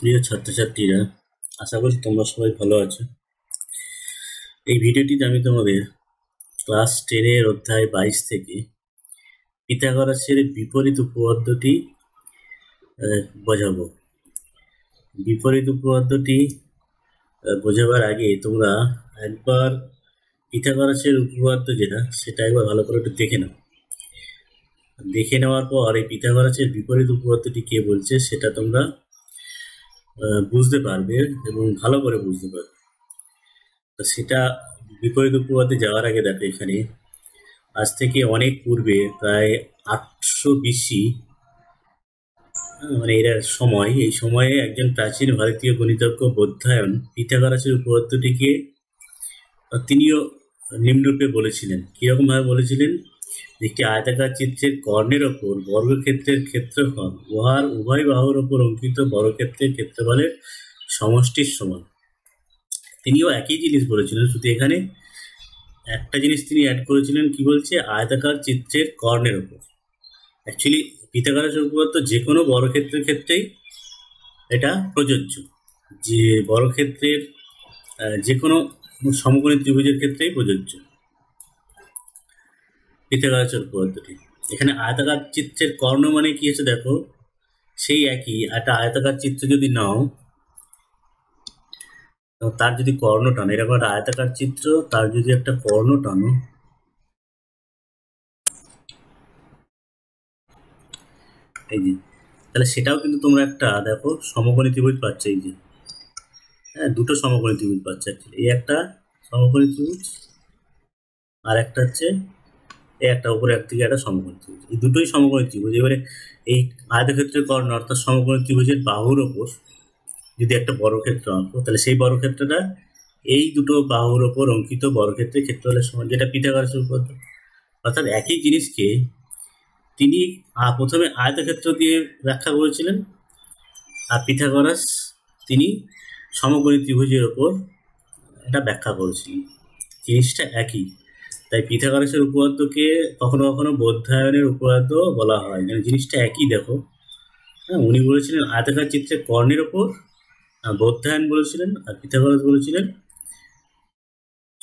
প্রিয় ছাত্রছাত্রীরা আশা করি তোমরা সবাই ভালো আছো এই ভিডিওটিতে আমি তোমাদের ক্লাস টেনের অধ্যায় বাইশ থেকে পিথাগরাসের বিপরীত উপপাদ্যটি বোঝাবো বিপরীত উপপাদ্যটি বোঝাবার আগে তোমরা একবার পিথাগরাসের উপপাদ্য যেটা সেটা একবার ভালো করে একটু দেখে নাও দেখে নেওয়ার পর এই পিথাগরাসের বিপরীত উপপাদ্যটি কে বলছে সেটা তোমরা বুঝতে পারবে এবং ভালো করে বুঝতে পারবে সেটা বিপরীত উপবাদে যাওয়ার আগে দেখো এখানে আজ থেকে অনেক পূর্বে প্রায় আটশো বিশি মানে এরা সময় এই সময়ে একজন প্রাচীন ভারতীয় গণিতজ্ঞ বোধায়ন পিথাগরাসের উপপাদ্যটিকে তিনিও নিম্নরূপে বলেছিলেন কীরকমভাবে বলেছিলেন একটি আয়তাকার চিত্রের কর্ণের ওপর বর্গক্ষেত্রের ক্ষেত্রফল উহার উভয় বাহুর ওপর অঙ্কিত বর্গক্ষেত্রের ক্ষেত্রফলের সমষ্টির সমান তিনিও একই জিনিস বলেছিলেন শুধু এখানে একটা জিনিস তিনি অ্যাড করেছিলেন কি বলছে আয়তাকার চিত্রের কর্ণের ওপর অ্যাকচুয়ালি পিতাকারের উপপাদ্য যে কোনো বর্গক্ষেত্রের ক্ষেত্রেই এটা প্রযোজ্য যে বর্গক্ষেত্রের যে কোনো সমকোণী ত্রিভুজের ক্ষেত্রেই প্রযোজ্য পিথাগোরাসের উপপাদ্যটি এখানে আয়তাকার চিত্রের কর্ণ মানে কি হচ্ছে দেখো সেই একই একটা আয়তাকার চিত্র যদি নাও তার যদি কর্ণ টানো এরকম একটা আয়তাকার চিত্র তার যদি একটা কর্ণ টানো এই যে তাহলে সেটাও কিন্তু তোমরা একটা দেখো সমকোণী ত্রিভুজ পাচ্ছ এই যে হ্যাঁ দুটো সমকোণী ত্রিভুজ পাচ্ছ এই একটা সমকোণী ত্রিভুজ আর একটা হচ্ছে একটা উপরে এক থেকে একটা সমকোণী ত্রিভুজ এই দুটোই সমকোণী ত্রিভুজ এবারে এই আয়তক্ষেত্রের কর্ণ অর্থাৎ সমকোণী ত্রিভুজের বাহুর ওপর যদি একটা বর্গক্ষেত্র অঙ্ক তাহলে সেই বর্গক্ষেত্রটা এই দুটো বাহুর ওপর অঙ্কিত বর্গক্ষেত্রের হলে সমান যেটা পিথাগোরাসের উপপাদ্য অর্থাৎ একই জিনিসকে তিনি প্রথমে আয়তক্ষেত্র দিয়ে ব্যাখ্যা করেছিলেন আর পিথাগোরাস তিনি সমকোণী ত্রিভুজের ওপর এটা ব্যাখ্যা করেছিলেন জিনিসটা একই তাই পিথাগরাসের উপপাদ্যকে কখনো কখনো বৌদ্ধায়নের উপপাদ্য বলা হয় মানে জিনিসটা একই দেখো হ্যাঁ উনি বলেছিলেন আধেকার চিত্রে কর্ণের ওপর বৌদ্ধায়ন বলেছিলেন আর পিথাগরাস বলেছিলেন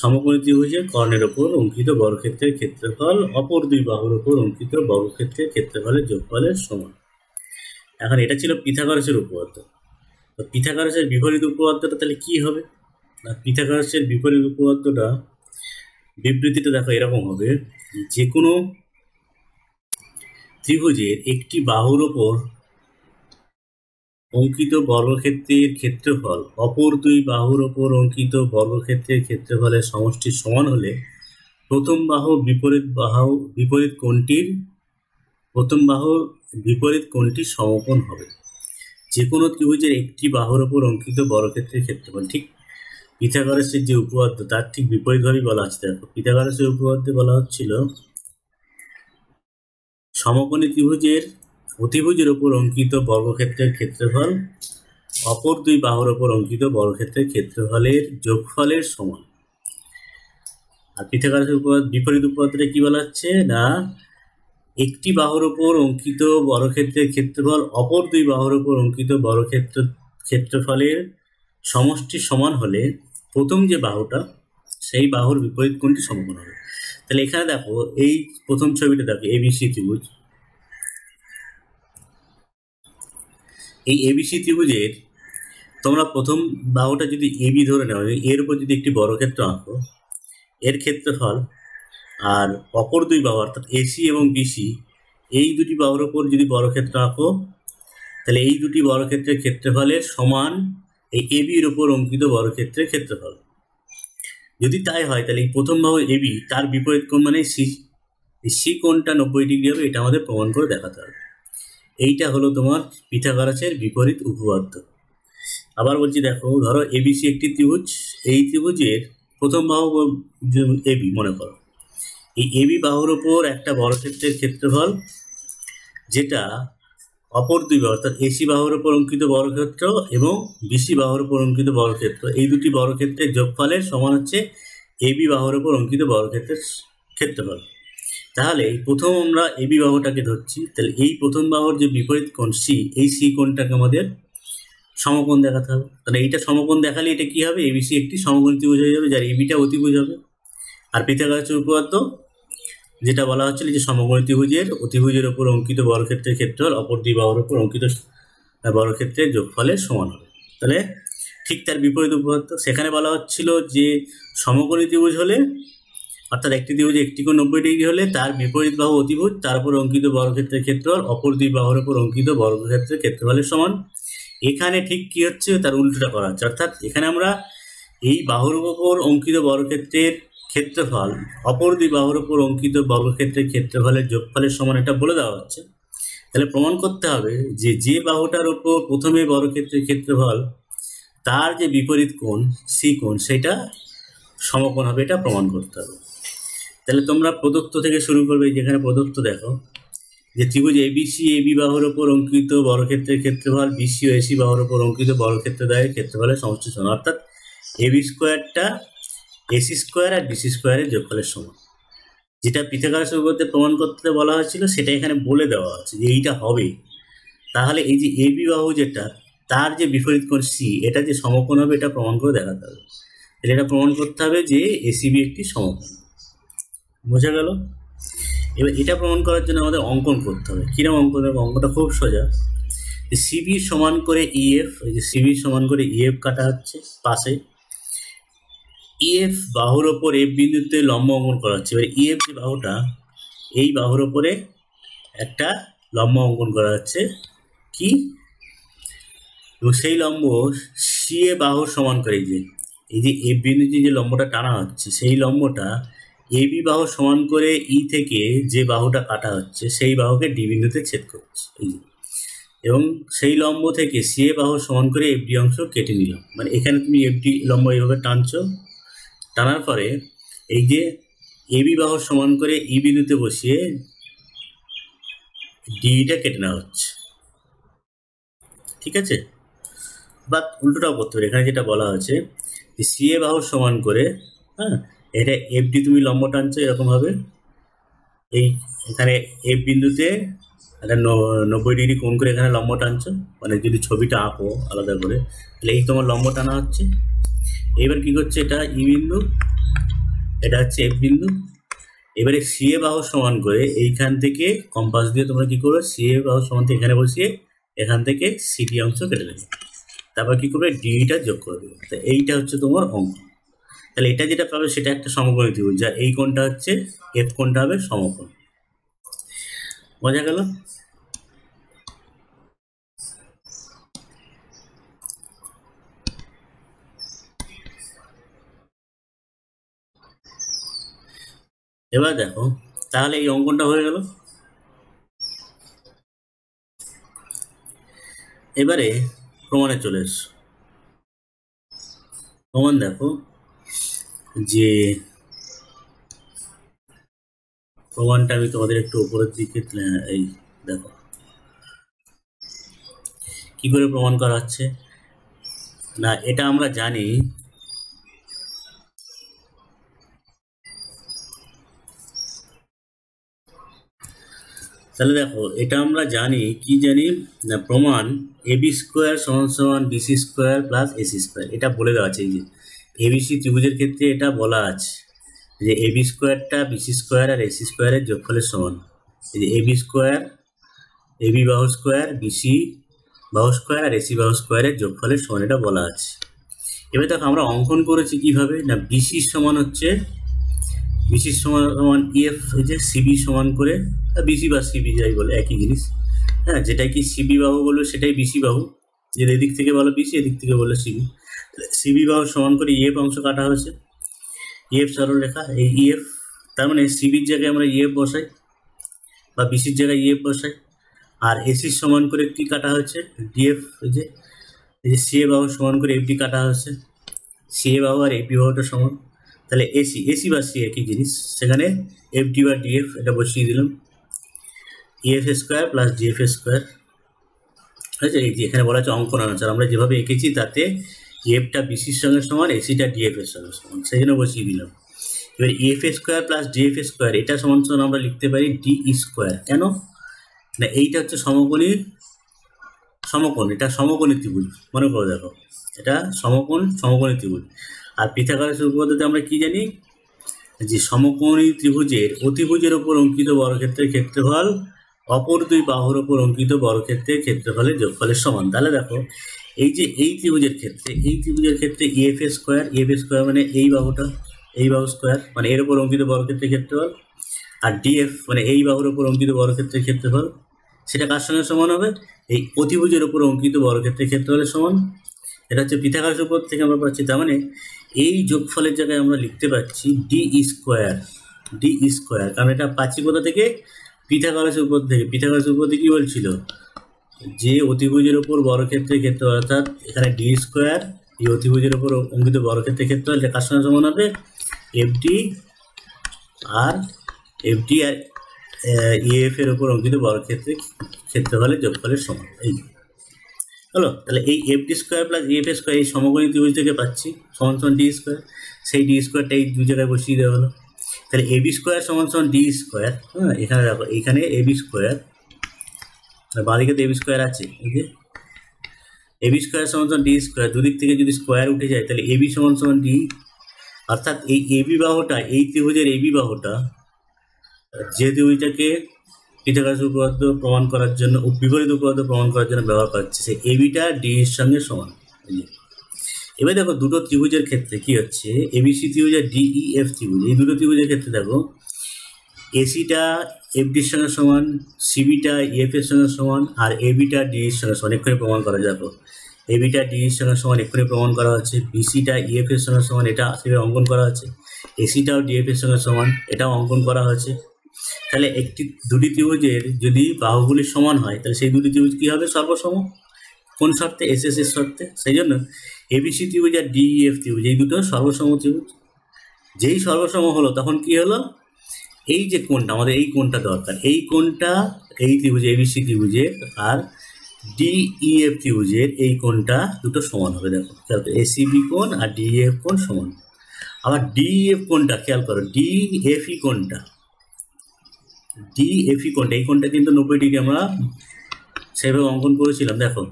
সমকোণী হয়েছে কর্ণের ওপর অঙ্কিত বর্গক্ষেত্রের ক্ষেত্রফল অপর দুই বাহুর ওপর অঙ্কিত বর্গক্ষেত্রের ক্ষেত্রফলের যোগফলের সমান এখন এটা ছিল পিথাগরাসের উপপাদ্য তো পিথাগরাসের বিপরীত উপপাদ্যটা তাহলে কি হবে না পিথাগরাসের বিপরীত উপপাদ্যটা বিবৃতিটা দেখো এরকম হবে যে কোনো ত্রিভুজের একটি বাহুর ওপর অঙ্কিত বর্গক্ষেত্রের ক্ষেত্রফল অপর দুই বাহুর ওপর অঙ্কিত বর্গক্ষেত্রের ক্ষেত্রফলের সমষ্টি সমান হলে প্রথম বাহু বিপরীত বাহু বিপরীত কোণটির প্রথম বাহুর বিপরীত কোণটি সমপন হবে যে কোনো ত্রিভুজের একটি বাহুর ওপর অঙ্কিত বর্গক্ষেত্রের ক্ষেত্রফল ঠিক পিথাগরাসের যে উপপাদ্য তার ঠিক বিপরীত ভাবেই বলা আছে দেখো পিথাগরাসের উপপাদ্যে বলা হচ্ছিল সমকোণী ত্রিভুজের অতিভুজের ওপর অঙ্কিত বর্গক্ষেত্রের ক্ষেত্রফল অপর দুই বাহুর ওপর অঙ্কিত বর্গক্ষেত্রের ক্ষেত্রফলের যোগফলের সমান আর পিথাগরাসের উপপাদ বিপরীত উপপাদ্যে কি বলা হচ্ছে না একটি বাহুর ওপর অঙ্কিত বর্গক্ষেত্রের ক্ষেত্রফল অপর দুই বাহুর উপর অঙ্কিত বর্গক্ষেত্র ক্ষেত্রফলের সমষ্টি সমান হলে প্রথম যে বাহুটা সেই বাহুর বিপরীত কোণটি সম্পূর্ণ হবে তাহলে এখানে দেখো এই প্রথম ছবিটা দেখো এবিসি ত্রিভুজ এই এবিসি ত্রিভুজের তোমরা প্রথম বাহুটা যদি এবি ধরে নাও এর উপর যদি একটি বর্গক্ষেত্র আঁকো এর ক্ষেত্রফল আর অপর দুই বাহু অর্থাৎ এসি এবং বিসি এই দুটি বাহুর ওপর যদি বর্গক্ষেত্র আঁকো তাহলে এই দুটি বর্গক্ষেত্রের ক্ষেত্রফলের সমান এই এবি এর উপর অঙ্কিত বর্গক্ষেত্রের ক্ষেত্রফল যদি তাই হয় তাহলে এই প্রথম ভাবে এবি তার বিপরীত কোণ মানে সি সি কোণটা নব্বই ডিগ্রি হবে এটা আমাদের প্রমাণ করে দেখাতে হবে এইটা হলো তোমার পিথাগরাসের বিপরীত উপপাদ্য আবার বলছি দেখো ধরো এবিসি একটি ত্রিভুজ এই ত্রিভুজের প্রথম বাহু এবি মনে করো এই এবি বাহুর ওপর একটা বড় ক্ষেত্রের ক্ষেত্রফল যেটা অপর দুই বাহু অর্থাৎ এসি বাহুর উপর অঙ্কিত বর্গক্ষেত্র এবং বিসি বাহুর উপর অঙ্কিত বর্গক্ষেত্র এই দুটি বর্গক্ষেত্রের যোগফলের সমান হচ্ছে এবি বাহুর উপর অঙ্কিত বর্গক্ষেত্রের ক্ষেত্রফল তাহলে প্রথম আমরা এবি বাহুটাকে ধরছি তাহলে এই প্রথম বাহুর যে বিপরীত কোণ সি এই সি কোণটাকে আমাদের সমকোণ দেখাতে হবে তাহলে এইটা সমকোণ দেখালে এটা কী হবে এবিসি একটি সমকোণ ত্রিভুজ হয়ে যাবে যার এবিটা অতিভুজ হবে আর পিথাগোরাসের উপপাদ্য যেটা বলা হচ্ছিল যে সমগ্র ত্রিভুজের অতিভুজের ওপর অঙ্কিত বর্গক্ষেত্রের ক্ষেত্রফল অপর দুই বাহুর ওপর অঙ্কিত বর্গক্ষেত্রের যোগফলের সমান হবে তাহলে ঠিক তার বিপরীত উপপাদ্য সেখানে বলা হচ্ছিল যে সমগ্র ত্রিভুজ হলে অর্থাৎ একটি ত্রিভুজ একটি কোণ নব্বই ডিগ্রি হলে তার বিপরীত বাহু অতিভুজ তারপর অঙ্কিত বর্গক্ষেত্রের ক্ষেত্রফল অপর দুই বাহুর ওপর অঙ্কিত বর্গক্ষেত্রের ক্ষেত্রফলের সমান এখানে ঠিক কী হচ্ছে তার উল্টোটা করা হচ্ছে অর্থাৎ এখানে আমরা এই বাহুর ওপর অঙ্কিত বর্গক্ষেত্রের ক্ষেত্রফল অপর দুই বাহুর উপর অঙ্কিত বর্গক্ষেত্রের ক্ষেত্রফলের যোগফলের সমান এটা বলে দেওয়া হচ্ছে তাহলে প্রমাণ করতে হবে যে যে বাহুটার উপর প্রথমে বর্গক্ষেত্রের ক্ষেত্রফল তার যে বিপরীত কোণ সি কোণ সেটা সমকোণ হবে এটা প্রমাণ করতে হবে তাহলে তোমরা প্রদত্ত থেকে শুরু করবে যেখানে প্রদত্ত দেখো যে ত্রিভুজ এবিসি এবি বাহুর ওপর অঙ্কিত বর্গক্ষেত্রের ক্ষেত্রফল বিসি ও এসি বাহুর ওপর অঙ্কিত বর্গক্ষেত্র দেয় ক্ষেত্রফলের সমষ্টি সমান অর্থাৎ এবি স্কোয়ারটা এসি স্কোয়ার আর বিসি স্কোয়ারের যোগফলের সমান যেটা পিথাগোরাস উপপাদ্যে প্রমাণ করতে বলা হয়েছিল সেটা এখানে বলে দেওয়া আছে যে এইটা হবে তাহলে এই যে এবি বাহু যেটা তার যে বিপরীত কোণ সি এটা যে সমকোণ হবে এটা প্রমাণ করে দেখাতে হবে তাহলে এটা প্রমাণ করতে হবে যে এসিবি একটি সমকোণ বোঝা গেল এবার এটা প্রমাণ করার জন্য আমাদের অঙ্কন করতে হবে কীরকম অঙ্কন অঙ্কটা খুব সোজা সিবি সমান করে ইএফ e এই যে সিবি সমান করে ইএফ e কাটা হচ্ছে পাশে ইএফ বাহুর ওপরে বিন্দুতে লম্ব অঙ্কন করা হচ্ছে এবার ইএফ যে বাহুটা এই বাহুর ওপরে একটা লম্ব অঙ্কন করা হচ্ছে কি এবং সেই লম্ব সিএ বাহুর সমান করে যে এই যে এফ বিন্দুতে যে লম্বটা টানা হচ্ছে সেই লম্বটা এ বি বাহু সমান করে ই e থেকে যে বাহুটা কাটা হচ্ছে সেই বাহুকে ডি বিন্দুতে ছেদ করছে এই যে এবং সেই লম্ব থেকে সিএ বাহু সমান করে এফ ডি অংশ কেটে নিলাম মানে এখানে তুমি এফ ডি লম্ব এইভাবে টানছো টানার পরে এই যে বি বাহ সমান করে ই বিন্দুতে বসিয়ে ডিটা কেটে নেওয়া হচ্ছে ঠিক আছে বা উল্টোটাও করতে পারে এখানে যেটা বলা হয়েছে এ বাহু সমান করে হ্যাঁ এটা এফ ডি তুমি লম্ব টানছো এরকমভাবে এই এখানে এফ বিন্দুতে একটা নব্বই ডিগ্রি কোণ করে এখানে লম্ব টানছো মানে যদি ছবিটা আঁকো আলাদা করে তাহলে এই তোমার লম্ব টানা হচ্ছে এবার কি করছে এটা ই বিন্দু এটা হচ্ছে এফ বিন্দু এবারে সি এ বাহু সমান করে এইখান থেকে কম্পাস দিয়ে তোমরা কি করবে সি এ বাহু সমান থেকে এখানে বসিয়ে এখান থেকে সিটি অংশ কেটে নেবে তারপর কী করবে ডিটা যোগ করে দেবে তো এইটা হচ্ছে তোমার অঙ্ক তাহলে এটা যেটা পাবে সেটা একটা সমকোণী ত্রিভুজ যা এই কোণটা হচ্ছে এফ কোণটা হবে সমকোণ বোঝা গেল এবার দেখো তাহলে এই অঙ্কনটা হয়ে গেল এবারে প্রমাণে চলে এস প্রমাণ দেখো যে প্রমাণটা আমি তোমাদের একটু উপরের দিকে এই দেখো কি করে প্রমাণ করা হচ্ছে না এটা আমরা জানি তাহলে দেখো এটা আমরা জানি কি জানি প্রমাণ এবি স্কোয়ার সমান সমান B C square plus A C square এটা বলে দেওয়া আছে এই যে এবিসি ত্রিভুজের ক্ষেত্রে এটা বলা আছে যে এবি স্কোয়ারটা বিসি স্কোয়ার আর এসি স্কোয়ারের যোগফলের সমান এই যে এবি স্কোয়ার এ বি বাহু স্কোয়ার বিসি বাহু স্কোয়ার আর এসি বাহু স্কোয়ারের যোগফলের সমান এটা বলা আছে এবার দেখো আমরা অঙ্কন করেছি কিভাবে না বিসির সমান হচ্ছে বিসি সমান সমান ইএফ যে সিবি সমান করে বিসি বা সিবি যাই বলে একই জিনিস হ্যাঁ যেটা কি সিবি বাহু বলবে সেটাই বিসি বাহু যে এদিক থেকে বলো বিসি এদিক থেকে বলো সিবি সিবি বাহু সমান করে ইএফ e অংশ কাটা হয়েছে ইএফ e রেখা এই ইএফ e তার মানে সিবির জায়গায় আমরা ইএফ বসাই বা বিসির জায়গায় ইএফ বসাই আর এসির সমান করে কি কাটা হয়েছে ডিএফ যে এই যে সিএ বাহু সমান করে এফডি কাটা হয়েছে সিএ বাহু আর এপি বাহুটা সমান তাহলে এসি এসি বা সি একই জিনিস সেখানে এফ ডি বা ডিএফ এটা বসিয়ে দিলাম F square plus D F square আছে এই যে এখানে বলা হচ্ছে অঙ্কন আনসার আমরা যেভাবে এঁকেছি তাতে এফটা e বিসির সঙ্গে সমান এসিটা ডিএফ এর সঙ্গে সমান সেখানে বসিয়ে দিলাম এবার F square plus D F square এটা সমান সমান আমরা লিখতে পারি ডি স্কোয়ার e কেন না এইটা হচ্ছে সমকোণী সমকোণ এটা সমকোণী ত্রিভুজ মনে করো দেখো এটা সমকোণ সমকোণী ত্রিভুজ আর পিথাগোরাসের উপপাদ্যতে আমরা কি জানি যে সমকোণী ত্রিভুজের অতিভুজের ওপর অঙ্কিত বর্গক্ষেত্রের ক্ষেত্রফল অপর দুই বাহুর ওপর অঙ্কিত বর্গক্ষেত্রের ক্ষেত্রফলের যোগফলের সমান তাহলে দেখো এই যে এই ত্রিভুজের ক্ষেত্রে এই ত্রিভুজের ক্ষেত্রে এফ স্কোয়ার এফ স্কোয়ার মানে এই বাহুটা এই বাহু স্কোয়ার মানে এর ওপর অঙ্কিত বর্গক্ষেত্রের ক্ষেত্রফল আর ডিএফ মানে এই বাহুর ওপর অঙ্কিত বর্গক্ষেত্রের ক্ষেত্রফল সেটা কার সঙ্গে সমান হবে এই অতিভুজের ওপর অঙ্কিত বর্গক্ষেত্রের ক্ষেত্রফলের সমান এটা হচ্ছে পিথাকার উপর থেকে আমরা পাচ্ছি তার মানে এই যোগফলের জায়গায় আমরা লিখতে পাচ্ছি ডি স্কোয়ার ডি স্কোয়ার কারণ এটা পাচ্ছি কোথা থেকে পিথাগরাসের উপর থেকে পিথাগরাসের উপর থেকে কী বলছিল যে অতিভুজের উপর ক্ষেত্রে ক্ষেত্র অর্থাৎ এখানে ডি স্কোয়ার এই অতিভুজের ওপর অঙ্কিত ক্ষেত্রে ক্ষেত্র হলে কার সঙ্গে সমান হবে এফটি আর এফটি আর ইএফ এর উপর অঙ্কিত ক্ষেত্র ক্ষেত্রফলের যোগফলের সমান এই হলো তাহলে এই F D square plus F square এই সমগণী ত্রিভুজ থেকে পাচ্ছি সমান সমান ডি স্কোয়ার সেই ডি স্কোয়ারটা এই দুই জায়গায় বসিয়ে দেওয়া হলো তাহলে এ বি স্কোয়ার সমান সমান ডি স্কোয়ার হ্যাঁ এখানে দেখো এখানে এ বি স্কোয়ার বাঁদিকে তো এ বি স্কোয়ার আছে এই যে এ বি স্কোয়ার সমান সমান ডি স্কোয়ার দুদিক থেকে যদি স্কোয়ার উঠে যায় তাহলে এ বি সমান সমান ডি অর্থাৎ এই বি বাহুটা এই ত্রিভুজের বি বাহুটা যে ত্রিভুজটাকে কৃতকার্য উপপাদ্য প্রমাণ করার জন্য বিপরীত উপপাদ্য প্রমাণ করার জন্য ব্যবহার করা হচ্ছে সেই এবিটা ডি এর সঙ্গে সমান এবার দেখো দুটো ত্রিভুজের ক্ষেত্রে কি হচ্ছে এবিসি ত্রিভুজ আর ডিই এফ e ত্রিভুজ এই দুটো ত্রিভুজের ক্ষেত্রে দেখো এসিটা এফডির সঙ্গে সমান সিবিটা এফ e এর সঙ্গে সমান আর এবিটা ডি e এর সঙ্গে সমান এক্ষুনি প্রমাণ করা যাবে এবিটা ডি এর সঙ্গে সমান এক্ষুনি প্রমাণ করা হচ্ছে বিসিটা ইএফ এর সঙ্গে সমান এটা সেভাবে অঙ্কন করা হচ্ছে এসিটাও ডিএফ এর সঙ্গে সমান এটাও অঙ্কন করা হচ্ছে তাহলে একটি দুটি ত্রিভুজের যদি বাহুগুলি সমান হয় তাহলে সেই দুটি ত্রিভুজ কী হবে সর্বসম কোন শর্তে এস এস এর শর্তে সেই জন্য এবিসি ত্রিভুজ আর ডিইএফ e ত্রিভুজ এই দুটো সর্বসম ত্রিভুজ যেই সর্বসম হলো তখন কি হলো এই যে কোনটা আমাদের এই কোনটা দরকার এই কোনটা এই ত্রিভুজ এবিসি ত্রিভুজের আর ডিইএফ e ত্রিভুজের এই কোনটা দুটো সমান হবে দেখো খেয়াল করো এসিবি কোন আর ডিইএফ e কোন সমান আবার ডিইএফ কোনটা খেয়াল করো ডিএফই কোনটা ডি এফি কোনটা এই কোনটা কিন্তু নব্বই ডিগ্রি আমরা সেভাবে অঙ্কন করেছিলাম দেখো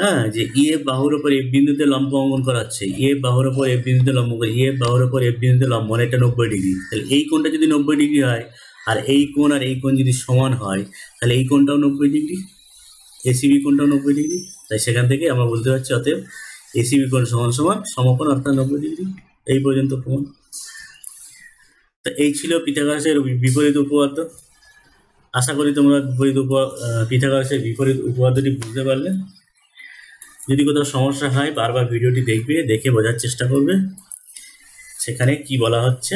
হ্যাঁ যে এ e বাহুর ওপর এফ বিন্দুতে লম্ব অঙ্কন করা হচ্ছে এ e বাহুর ওপর এফ বিন্দুতে লম্ব করে এ e বাহুর ওপর এফ বিন্দুতে লম্ব মানে এটা নব্বই ডিগ্রি তাহলে এই কোনটা যদি নব্বই ডিগ্রি হয় আর এই কোন আর এই কোন যদি সমান হয় তাহলে এই কোনটাও নব্বই ডিগ্রি এসিবি কোনটাও নব্বই ডিগ্রি তাই সেখান থেকে আমরা বলতে পারছি অতএব এসিবি কোন সমান সমান সমকোণ অর্থাৎ নব্বই ডিগ্রি এই পর্যন্ত কোন তা এই ছিল পিথাগরাসের বিপরীত উপপাদ্য আশা করি তোমরা বিপরীত উপ পিথাগরাসের বিপরীত উপপাদ্যটি বুঝতে পারলে যদি কোথাও সমস্যা হয় বারবার ভিডিওটি দেখবে দেখে বোঝার চেষ্টা করবে সেখানে কি বলা হচ্ছে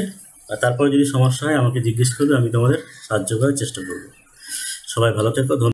আর তারপরে যদি সমস্যা হয় আমাকে জিজ্ঞেস করবে আমি তোমাদের সাহায্য করার চেষ্টা করব সবাই ভালো থেকো